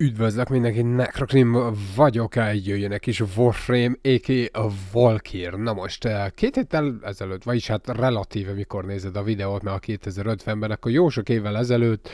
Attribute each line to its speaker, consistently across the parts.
Speaker 1: Üdvözlök mindenkit, Necrokrim vagyok, jöjjönek is Warframe, a Valkyr. Na most, eh, két héttel ezelőtt, vagyis hát relatíve mikor nézed a videót, mert a 2050-ben, akkor jó sok évvel ezelőtt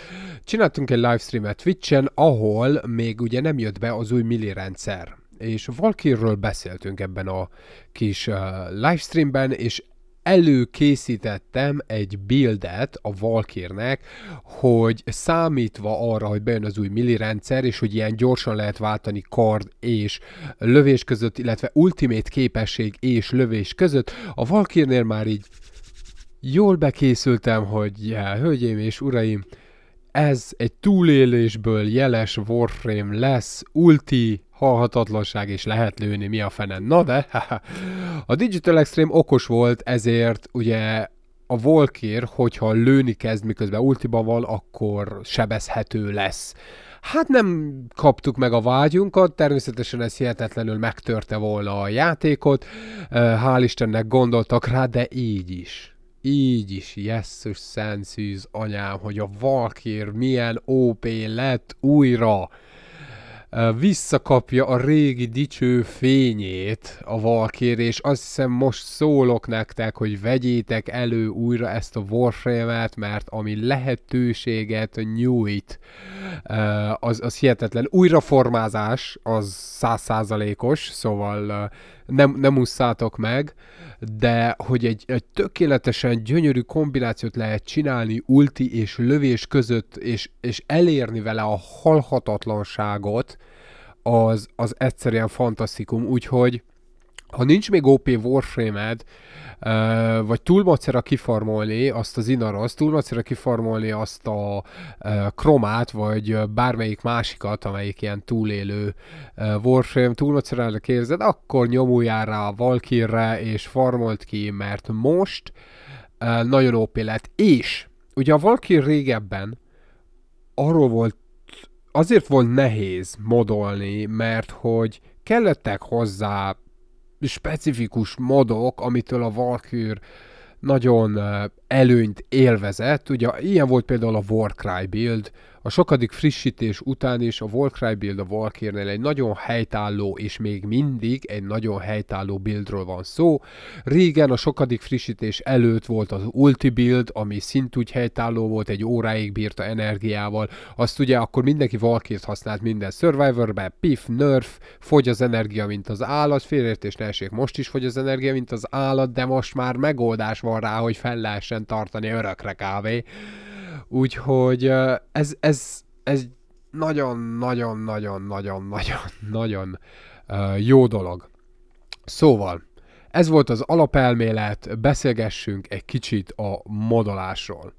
Speaker 1: csináltunk egy livestreamet Twitch-en, ahol még ugye nem jött be az új milli rendszer és Valkyrről beszéltünk ebben a kis uh, eh, livestreamben, és előkészítettem egy bildet a Valkérnek, hogy számítva arra, hogy bejön az új milli rendszer, és hogy ilyen gyorsan lehet váltani kard és lövés között, illetve ultimate képesség és lövés között, a Valkérnél már így jól bekészültem, hogy ja, hölgyeim és uraim, ez egy túlélésből jeles Warframe lesz, ulti, halhatatlanság és lehet lőni, mi a fene? Na de, a Digital Extreme okos volt, ezért ugye a Volkér, hogyha lőni kezd, miközben ultiban van, akkor sebezhető lesz. Hát nem kaptuk meg a vágyunkat, természetesen ez hihetetlenül megtörte volna a játékot, hál' Istennek gondoltak rá, de így is így is jesszus szenszűz anyám, hogy a Valkyr milyen OP lett újra visszakapja a régi dicső fényét a Valkyr, és azt hiszem most szólok nektek, hogy vegyétek elő újra ezt a Warframe-et, mert ami lehetőséget nyújt, az, az hihetetlen. Újraformázás az százszázalékos, szóval nem, nem úszátok meg, de hogy egy, egy tökéletesen gyönyörű kombinációt lehet csinálni ulti és lövés között, és, és elérni vele a halhatatlanságot, az, az egyszerűen fantasztikum, úgyhogy ha nincs még OP warframe vagy túl macera kifarmolni azt az inarosz, túl macera kifarmolni azt a kromát, vagy bármelyik másikat, amelyik ilyen túlélő warframe, túl macerának érzed, akkor nyomuljál rá a Valkyrre, és farmolt ki, mert most nagyon OP lett. És ugye a Valkyr régebben arról volt, azért volt nehéz modolni, mert hogy kellettek hozzá specifikus modok, amitől a Valkyr nagyon eh, előnyt élvezett. Ugye ilyen volt például a Warcry build, a sokadik frissítés után is a Warcry build a Valkyrnél egy nagyon helytálló és még mindig egy nagyon helytálló buildról van szó. Régen a sokadik frissítés előtt volt az ulti build, ami szintúgy helytálló volt, egy óráig bírta energiával. Azt ugye akkor mindenki Valkyrt használt minden Survivorben, pif, nerf, fogy az energia, mint az állat, félértés ne esik, most is fogy az energia, mint az állat, de most már megoldás van rá, hogy fel lehessen tartani örökre kávé. Úgyhogy ez, ez, ez nagyon-nagyon-nagyon-nagyon-nagyon-nagyon jó dolog. Szóval, ez volt az alapelmélet, beszélgessünk egy kicsit a modolásról.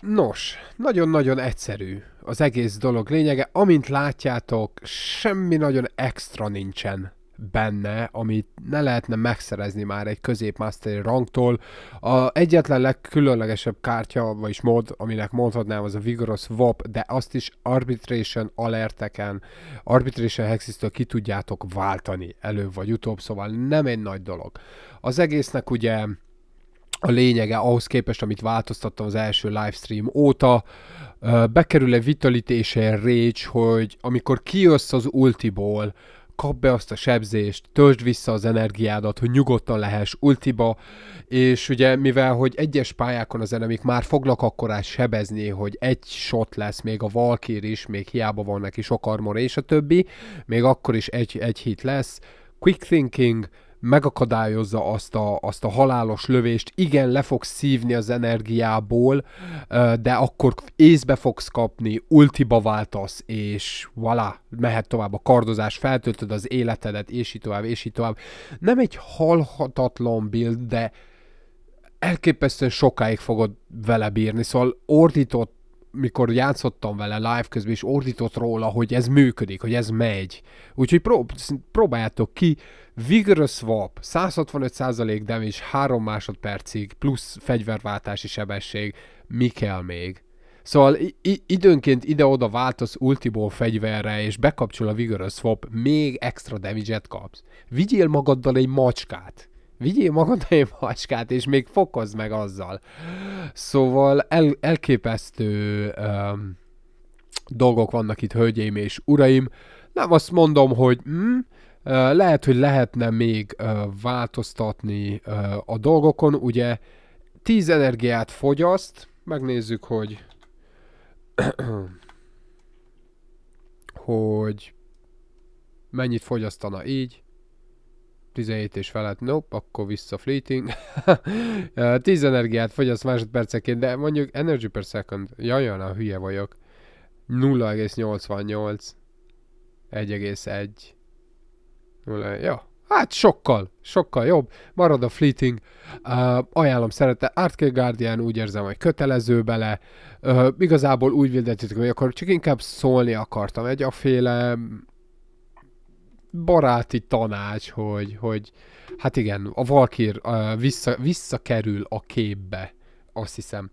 Speaker 1: Nos, nagyon-nagyon egyszerű az egész dolog lényege, amint látjátok, semmi nagyon extra nincsen benne, amit ne lehetne megszerezni már egy középmasteri rangtól. A egyetlen legkülönlegesebb kártya, vagyis mód, aminek mondhatnám, az a Vigorous Vop, de azt is Arbitration alerteken, Arbitration Hexistől ki tudjátok váltani előbb vagy utóbb, szóval nem egy nagy dolog. Az egésznek ugye a lényege ahhoz képest, amit változtattam az első livestream óta, bekerül egy Vitality Rage, hogy amikor kijössz az ultiból, kap be azt a sebzést, töltsd vissza az energiádat, hogy nyugodtan lehess ultiba, és ugye mivel, hogy egyes pályákon az enemik már fognak akkorát sebezni, hogy egy shot lesz, még a Valkyr is, még hiába van neki sok armor és a többi, még akkor is egy, egy hit lesz, quick thinking, megakadályozza azt a, azt a halálos lövést. Igen, le fogsz szívni az energiából, de akkor észbe fogsz kapni, ultiba váltasz, és voilà, mehet tovább a kardozás, feltöltöd az életedet, és így tovább, és így tovább. Nem egy halhatatlan build, de elképesztően sokáig fogod vele bírni, szóval ordított mikor játszottam vele live közben, és ordított róla, hogy ez működik, hogy ez megy. Úgyhogy prób- próbáljátok ki, Vigorous Swap, 165% damage 3 másodpercig, plusz fegyverváltási sebesség, mi kell még? Szóval i- időnként ide-oda váltasz ultiból fegyverre, és bekapcsol a Vigorous Swap, még extra damage-et kapsz. Vigyél magaddal egy macskát vigyél egy macskát, és még fokozz meg azzal. Szóval el, elképesztő um, dolgok vannak itt, hölgyeim és uraim. Nem azt mondom, hogy mm, lehet, hogy lehetne még változtatni a dolgokon, ugye 10 energiát fogyaszt, megnézzük, hogy hogy mennyit fogyasztana így. 17 és felett, nope, akkor vissza fleeting. 10 energiát fogyaszt másodperceként, de mondjuk energy per second, jaj, a hülye vagyok. 0,88, 1,1, jó. Hát sokkal, sokkal jobb. Marad a fleeting. Uh, ajánlom szerette. Artcade Guardian úgy érzem, hogy kötelező bele. Uh, igazából úgy védettük, hogy akkor csak inkább szólni akartam. Egy aféle baráti tanács, hogy, hogy hát igen, a Valkyr uh, vissza, visszakerül a képbe, azt hiszem.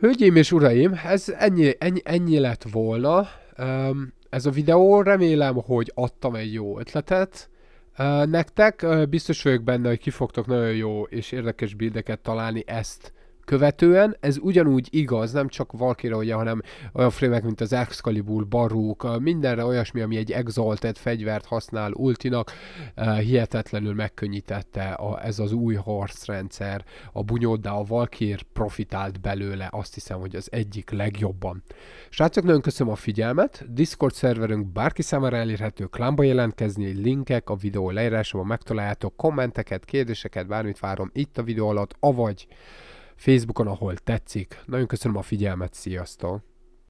Speaker 1: Hölgyeim és uraim, ez ennyi, ennyi, ennyi lett volna. Um, ez a videó, remélem, hogy adtam egy jó ötletet. Uh, nektek uh, biztos vagyok benne, hogy ki fogtok nagyon jó és érdekes bildeket találni, ezt követően. Ez ugyanúgy igaz, nem csak valkira, ugye, hanem olyan frémek, mint az Excalibur, baruk, mindenre olyasmi, ami egy exalted fegyvert használ ultinak, eh, hihetetlenül megkönnyítette a, ez az új harc rendszer, a bunyód, de a Valkyr profitált belőle, azt hiszem, hogy az egyik legjobban. Srácok, nagyon köszönöm a figyelmet, Discord szerverünk bárki számára elérhető, klámba jelentkezni, linkek a videó leírásában megtaláljátok, kommenteket, kérdéseket, bármit várom itt a videó alatt, avagy Facebookon, ahol tetszik. Nagyon köszönöm a figyelmet, sziasztok!